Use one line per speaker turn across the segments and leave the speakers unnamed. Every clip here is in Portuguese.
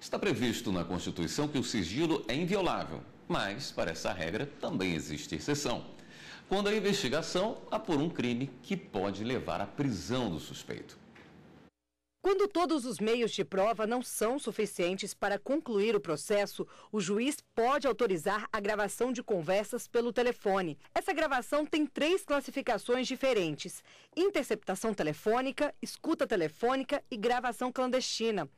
Está previsto na Constituição que o sigilo é inviolável, mas para essa regra também existe exceção. Quando a investigação apura um crime que pode levar à prisão do suspeito.
Quando todos os meios de prova não são suficientes para concluir o processo, o juiz pode autorizar a gravação de conversas pelo telefone. Essa gravação tem três classificações diferentes: interceptação telefônica, escuta telefônica e gravação clandestina.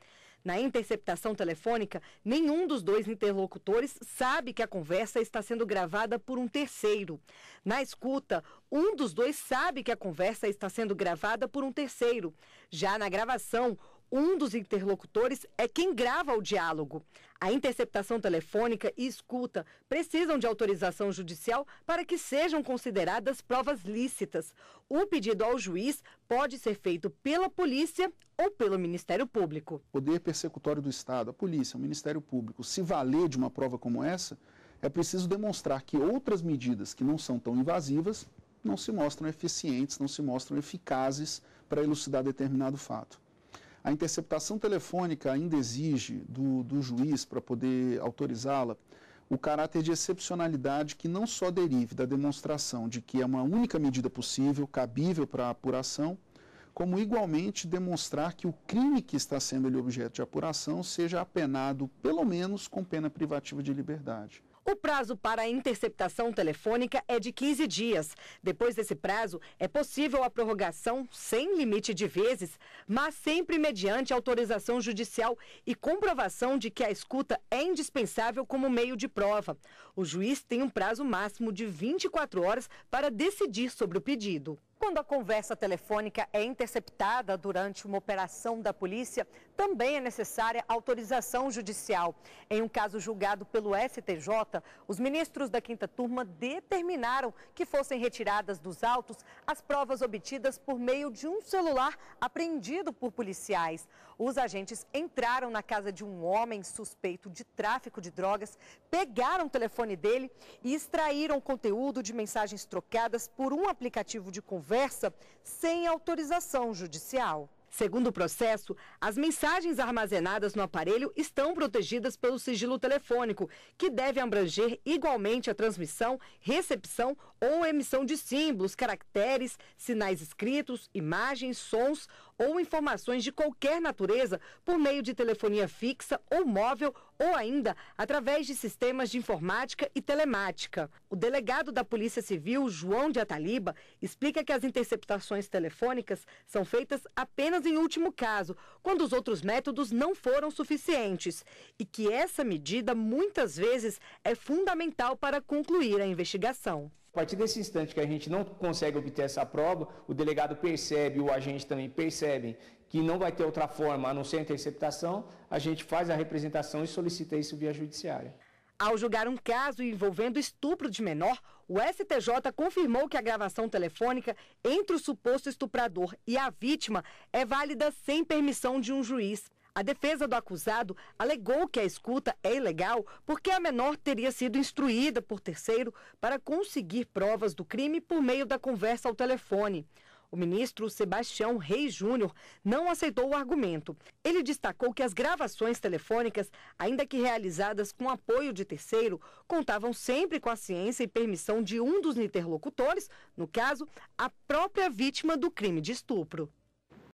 Na interceptação telefônica, nenhum dos dois interlocutores sabe que a conversa está sendo gravada por um terceiro. Na escuta, um dos dois sabe que a conversa está sendo gravada por um terceiro. Já na gravação, um dos interlocutores é quem grava o diálogo. A interceptação telefônica e escuta precisam de autorização judicial para que sejam consideradas provas lícitas. O pedido ao juiz pode ser feito pela polícia ou pelo Ministério Público. O poder
persecutório do Estado, a polícia, o Ministério Público, se valer de uma prova como essa, é preciso demonstrar que outras medidas que não são tão invasivas não se mostram eficientes, não se mostram eficazes para elucidar determinado fato. A interceptação telefônica ainda exige do, do juiz, para poder autorizá-la, o caráter de excepcionalidade que não só derive da demonstração de que é uma única medida possível, cabível para a apuração, como igualmente demonstrar que o crime que está sendo objeto de apuração seja apenado, pelo menos, com pena privativa de liberdade.
O prazo para a interceptação telefônica é de 15 dias. Depois desse prazo, é possível a prorrogação sem limite de vezes, mas sempre mediante autorização judicial e comprovação de que a escuta é indispensável como meio de prova. O juiz tem um prazo máximo de 24 horas para decidir sobre o pedido. Quando a conversa telefônica é interceptada durante uma operação da polícia, também é necessária autorização judicial. Em um caso julgado pelo STJ, os ministros da quinta turma determinaram que fossem retiradas dos autos as provas obtidas por meio de um celular apreendido por policiais. Os agentes entraram na casa de um homem suspeito de tráfico de drogas, pegaram o telefone dele e extraíram conteúdo de mensagens trocadas por um aplicativo de conversa conversa sem autorização judicial. Segundo o processo, as mensagens armazenadas no aparelho estão protegidas pelo sigilo telefônico, que deve abranger igualmente a transmissão, recepção ou emissão de símbolos, caracteres, sinais escritos, imagens, sons ou informações de qualquer natureza por meio de telefonia fixa ou móvel ou ainda através de sistemas de informática e telemática. O delegado da Polícia Civil, João de Ataliba, explica que as interceptações telefônicas são feitas apenas em último caso, quando os outros métodos não foram suficientes, e que essa medida muitas vezes é fundamental para concluir a investigação.
A partir desse instante que a gente não consegue obter essa prova, o delegado percebe, o agente também percebe que não vai ter outra forma a não ser a interceptação,
a gente faz a representação e solicita isso via judiciária. Ao julgar um caso envolvendo estupro de menor, o STJ confirmou que a gravação telefônica entre o suposto estuprador e a vítima é válida sem permissão de um juiz. A defesa do acusado alegou que a escuta é ilegal porque a menor teria sido instruída por terceiro para conseguir provas do crime por meio da conversa ao telefone. O ministro Sebastião Reis Júnior não aceitou o argumento. Ele destacou que as gravações telefônicas, ainda que realizadas com apoio de terceiro, contavam sempre com a ciência e permissão de um dos interlocutores, no caso, a própria vítima do crime de estupro.